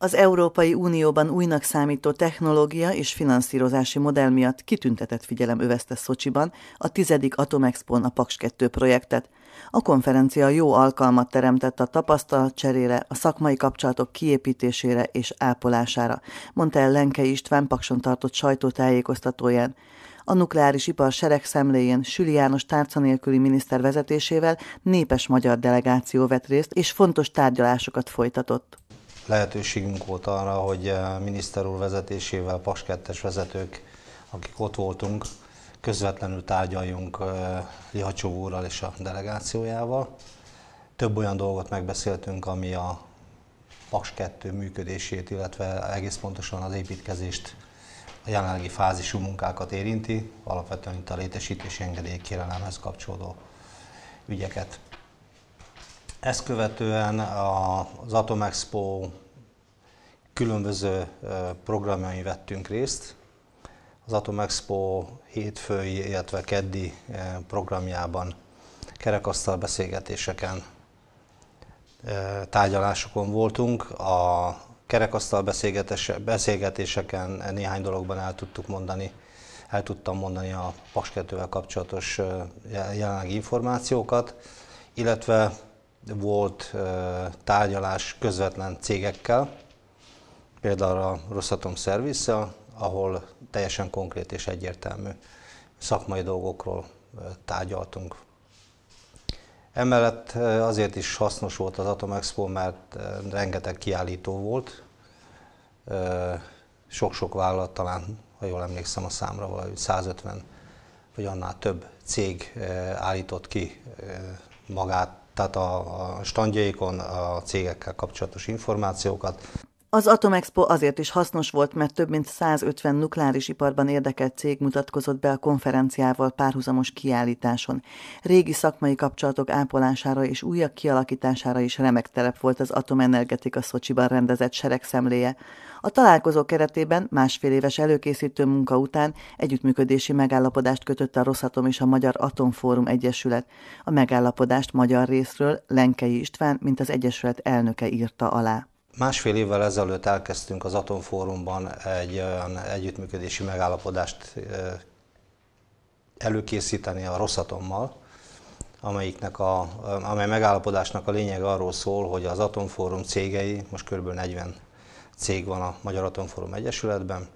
Az Európai Unióban újnak számító technológia és finanszírozási modell miatt kitüntetett figyelem övezte Szocsiban a tizedik Atomexpon a Paks 2 projektet. A konferencia jó alkalmat teremtett a tapasztalat cserére, a szakmai kapcsolatok kiépítésére és ápolására, mondta el Lenke István Pakson tartott sajtótájékoztatóján a nukleáris ipar seregszemléjén Süli János tárca nélküli miniszter vezetésével népes magyar delegáció vett részt, és fontos tárgyalásokat folytatott lehetőségünk volt arra, hogy eh, miniszter úr vezetésével PAS 2 vezetők, akik ott voltunk, közvetlenül tárgyaljunk eh, Lihacsó úrral és a delegációjával. Több olyan dolgot megbeszéltünk, ami a PAS 2 működését, illetve egész pontosan az építkezést, a jelenlegi fázisú munkákat érinti, alapvetően itt a létesítési engedély kérelemhez kapcsolódó ügyeket. Ezt követően az Atom Expo különböző programjain vettünk részt. Az Atom Expo hétfői, illetve keddi programjában kerekasztal beszélgetéseken, tárgyalásokon voltunk. A kerekasztal beszélgetéseken néhány dologban el tudtuk mondani, el tudtam mondani a paskettővel kapcsolatos jelenlegi információkat, illetve volt tárgyalás közvetlen cégekkel, például a Rosszatom service ahol teljesen konkrét és egyértelmű szakmai dolgokról tárgyaltunk. Emellett azért is hasznos volt az Atom Expo, mert rengeteg kiállító volt, sok-sok vállalat, talán, ha jól emlékszem a számra, valahogy 150 vagy annál több cég állított ki magát tehát a, a standjaikon a cégekkel kapcsolatos információkat. Az Atomexpo azért is hasznos volt, mert több mint 150 nukleáris iparban érdekelt cég mutatkozott be a konferenciával párhuzamos kiállításon. Régi szakmai kapcsolatok ápolására és újak kialakítására is remek terep volt az Atomenergetika Szocsiban rendezett seregszemléje. A találkozó keretében másfél éves előkészítő munka után együttműködési megállapodást kötött a Rosszatom és a Magyar Atomfórum Egyesület. A megállapodást magyar részről Lenkei István, mint az Egyesület elnöke írta alá. Másfél évvel ezelőtt elkezdtünk az Atomfórumban egy olyan együttműködési megállapodást előkészíteni a Rosszatommal, amelyiknek a, amely megállapodásnak a lényeg arról szól, hogy az Atomfórum cégei, most kb. 40 cég van a Magyar Atomfórum Egyesületben,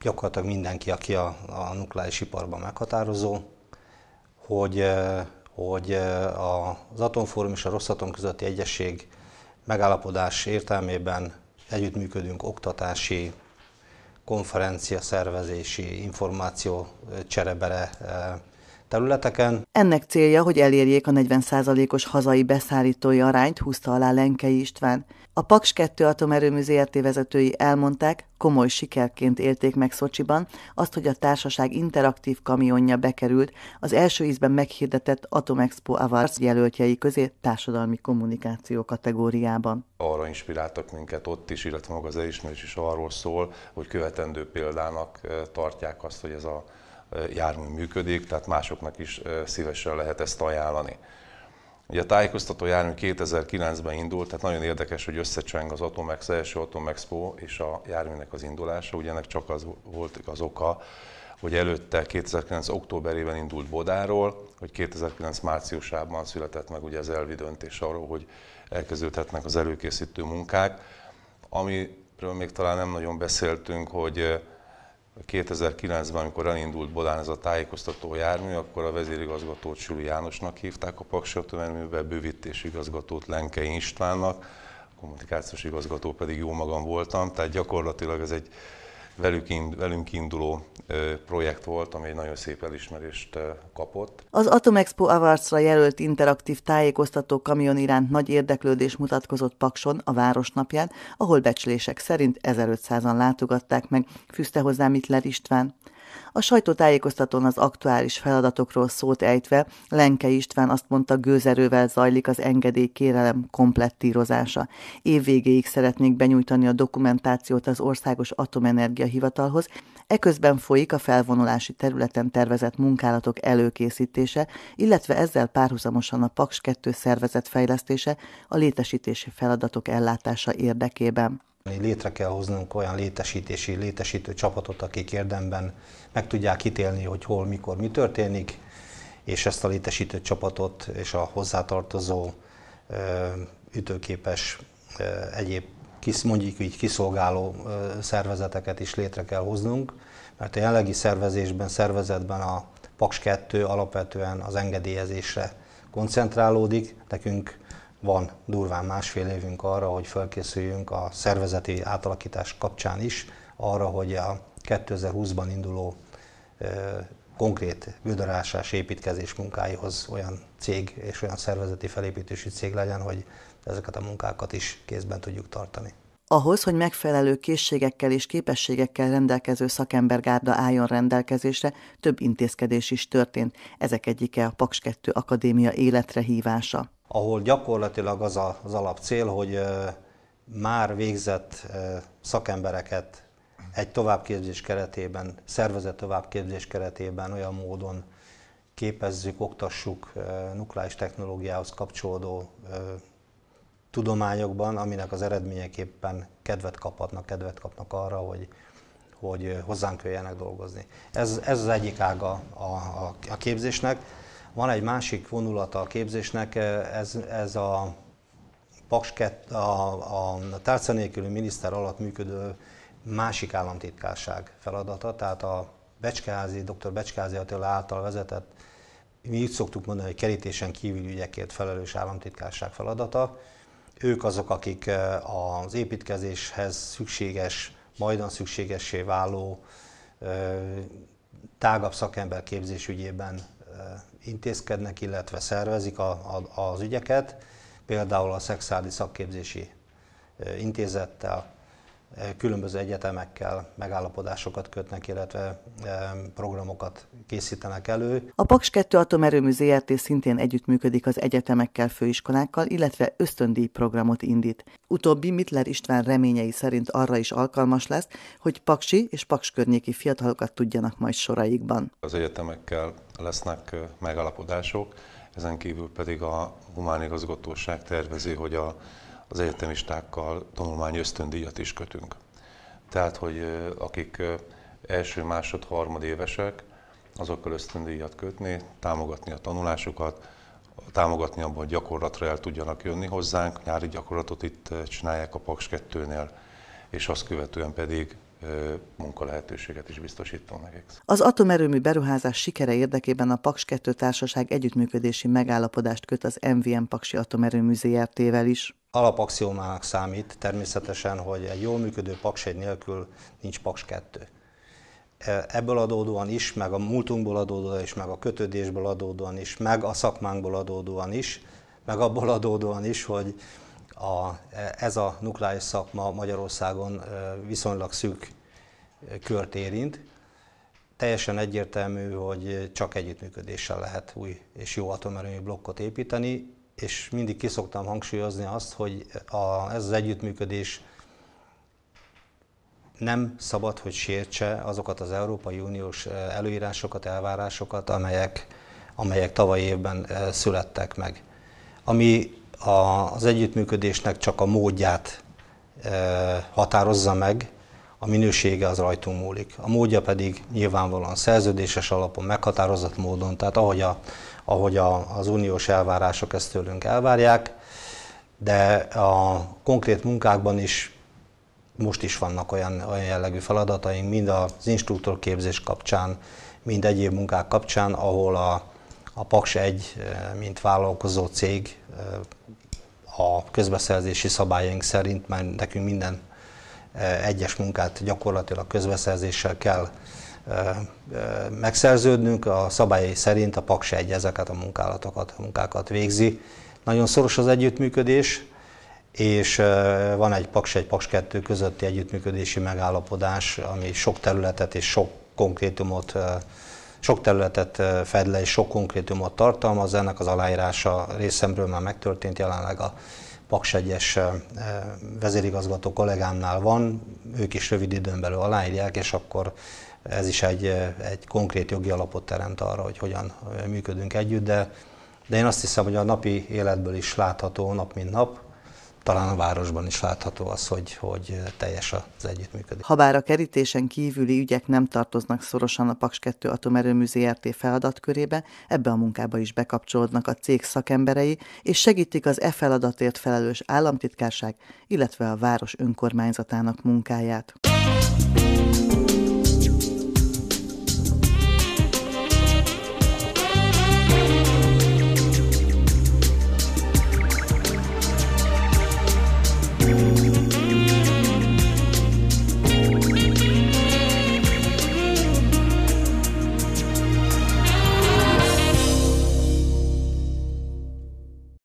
gyakorlatilag mindenki, aki a, a nukleáris iparban meghatározó, hogy, hogy az Atomfórum és a Rosszatom közötti egyesség megállapodás értelmében együttműködünk oktatási, konferencia szervezési, információ eh, cserebere eh, területeken. Ennek célja, hogy elérjék a 40%-os hazai beszállítói arányt, húzta alá Lenkei István. A Paks 2 atomerőmű ZRT vezetői elmondták, komoly sikerként élték meg Szocsiban azt, hogy a társaság interaktív kamionja bekerült az első ízben meghirdetett Atomexpo Awards jelöltjei közé társadalmi kommunikáció kategóriában. Arra inspiráltak minket ott is, illetve maga az elismerés is arról szól, hogy követendő példának eh, tartják azt, hogy ez a jármű működik, tehát másoknak is szívesen lehet ezt ajánlani. Ugye a tájékoztató jármű 2009-ben indult, tehát nagyon érdekes, hogy összecseng az Atomex első Atomexpo és a járműnek az indulása, ugye ennek csak az volt az oka, hogy előtte 2009. októberében indult Bodáról, hogy 2009. márciusában született meg ugye az elvi döntés arról, hogy elkezdődhetnek az előkészítő munkák, amiről még talán nem nagyon beszéltünk, hogy 2009-ben, amikor elindult Bodán ez a tájékoztató jármű, akkor a vezérigazgatót Sülő Jánosnak hívták a Paksatőmenőbe, bővítési igazgatót Lenke Istvánnak, kommunikációs igazgató pedig jó magam voltam, tehát gyakorlatilag ez egy velük ind, velünk induló projekt volt, ami egy nagyon szép elismerést kapott. Az Atomexpo Awards-ra jelölt interaktív tájékoztató kamion iránt nagy érdeklődés mutatkozott Pakson a Városnapján, ahol becslések szerint 1500-an látogatták meg, fűzte hozzá Mitler István. A sajtótájékoztatón az aktuális feladatokról szót ejtve Lenke István azt mondta, gőzerővel zajlik az engedélykérelem komplettírozása. Évvégéig szeretnék benyújtani a dokumentációt az Országos Atomenergia Hivatalhoz, eközben folyik a felvonulási területen tervezett munkálatok előkészítése, illetve ezzel párhuzamosan a Paks 2 szervezet fejlesztése a létesítési feladatok ellátása érdekében. Létre kell hoznunk olyan létesítési, létesítő csapatot, akik érdemben meg tudják ítélni, hogy hol, mikor, mi történik, és ezt a létesítő csapatot és a hozzátartozó ütőképes egyéb kis, mondjuk így kiszolgáló szervezeteket is létre kell hoznunk, mert a jelenlegi szervezésben, szervezetben a Paks 2 alapvetően az engedélyezésre koncentrálódik, nekünk van durván másfél évünk arra, hogy felkészüljünk a szervezeti átalakítás kapcsán is, arra, hogy a 2020-ban induló konkrét gödörásás építkezés munkáihoz olyan cég és olyan szervezeti felépítési cég legyen, hogy ezeket a munkákat is kézben tudjuk tartani. Ahhoz, hogy megfelelő készségekkel és képességekkel rendelkező szakembergárda álljon rendelkezésre, több intézkedés is történt. Ezek egyike a Paks 2 Akadémia életre hívása ahol gyakorlatilag az a, az cél, hogy már végzett szakembereket egy továbbképzés keretében, szervezett továbbképzés keretében olyan módon képezzük, oktassuk nukleáris technológiához kapcsolódó tudományokban, aminek az eredményeképpen kedvet kaphatnak, kedvet kapnak arra, hogy, hogy hozzánk jöjjenek dolgozni. Ez, ez az egyik ága a, a, a képzésnek. Van egy másik vonulata a képzésnek, eh, ez, ez a Paks a, a tárca nélküli miniszter alatt működő másik államtitkárság feladata, tehát a Becskeházi, dr. Becskeházi Attila által vezetett, mi így szoktuk mondani, hogy kerítésen kívül ügyekért felelős államtitkárság feladata. Ők azok, akik eh, az építkezéshez szükséges, majdan szükségessé váló eh, tágabb szakember képzés ügyében intézkednek, illetve szervezik a, a, az ügyeket, például a Szexuális Szakképzési Intézettel, E, különböző egyetemekkel megállapodásokat kötnek, illetve e, programokat készítenek elő. A Paks 2 Atomerőmű ZRT szintén együttműködik az egyetemekkel, főiskolákkal, illetve ösztöndíj programot indít. Utóbbi Mitler István reményei szerint arra is alkalmas lesz, hogy paksi és paks környéki fiatalokat tudjanak majd soraikban. Az egyetemekkel lesznek megállapodások, ezen kívül pedig a humánigazgatóság tervezi, hogy a az egyetemistákkal tanulmány ösztöndíjat is kötünk. Tehát, hogy akik első, másod, harmad évesek, azokkal ösztöndíjat kötni, támogatni a tanulásukat, támogatni abban, hogy gyakorlatra el tudjanak jönni hozzánk. Nyári gyakorlatot itt csinálják a Paks 2-nél, és azt követően pedig munkalehetőséget is biztosítom nekik. Az atomerőmű beruházás sikere érdekében a Paks 2 Társaság együttműködési megállapodást köt az MVM Paksi Atomerőmű ZRT-vel is. Alapaxiomának számít természetesen, hogy egy jól működő Paks 1 nélkül nincs Paks 2. E, ebből adódóan is, meg a múltunkból adódóan is, meg a kötődésből adódóan is, meg a szakmánkból adódóan is, meg abból adódóan is, hogy a, ez a nukleáris szakma Magyarországon viszonylag szűk kört érint. Teljesen egyértelmű, hogy csak együttműködéssel lehet új és jó atomerőmű blokkot építeni, és mindig kiszoktam hangsúlyozni azt, hogy a, ez az együttműködés nem szabad, hogy sértse azokat az Európai Uniós előírásokat, elvárásokat, amelyek, amelyek tavaly évben születtek meg. Ami a, az együttműködésnek csak a módját e, határozza meg, a minősége az rajtunk múlik. A módja pedig nyilvánvalóan szerződéses alapon, meghatározott módon, tehát ahogy, a, ahogy a, az uniós elvárások ezt tőlünk elvárják, de a konkrét munkákban is most is vannak olyan, olyan jellegű feladataink, mind az instruktorképzés kapcsán, mind egyéb munkák kapcsán, ahol a, a Paks 1, eh, mint vállalkozó cég eh, a közbeszerzési szabályaink szerint, mert nekünk minden eh, egyes munkát gyakorlatilag közbeszerzéssel kell megszerződnünk, a szabályai szerint a Paks 1 ezeket a munkálatokat, a munkákat végzi. Nagyon szoros az együttműködés, és van egy Paks 1, Paks 2 közötti együttműködési megállapodás, ami sok területet és sok konkrétumot sok területet fed le és sok konkrétumot tartalmaz, ennek az aláírása részemről már megtörtént, jelenleg a Paks 1 vezérigazgató kollégámnál van, ők is rövid időn belül aláírják, és akkor ez is egy, egy konkrét jogi alapot teremt arra, hogy hogyan működünk együtt, de, de én azt hiszem, hogy a napi életből is látható nap mint nap, talán a városban is látható az, hogy, hogy teljes az együttműködés. Habár a kerítésen kívüli ügyek nem tartoznak szorosan a Paks 2 Atomerőmű ZRT feladatkörébe, ebbe a munkába is bekapcsolódnak a cég szakemberei, és segítik az e feladatért felelős államtitkárság, illetve a város önkormányzatának munkáját.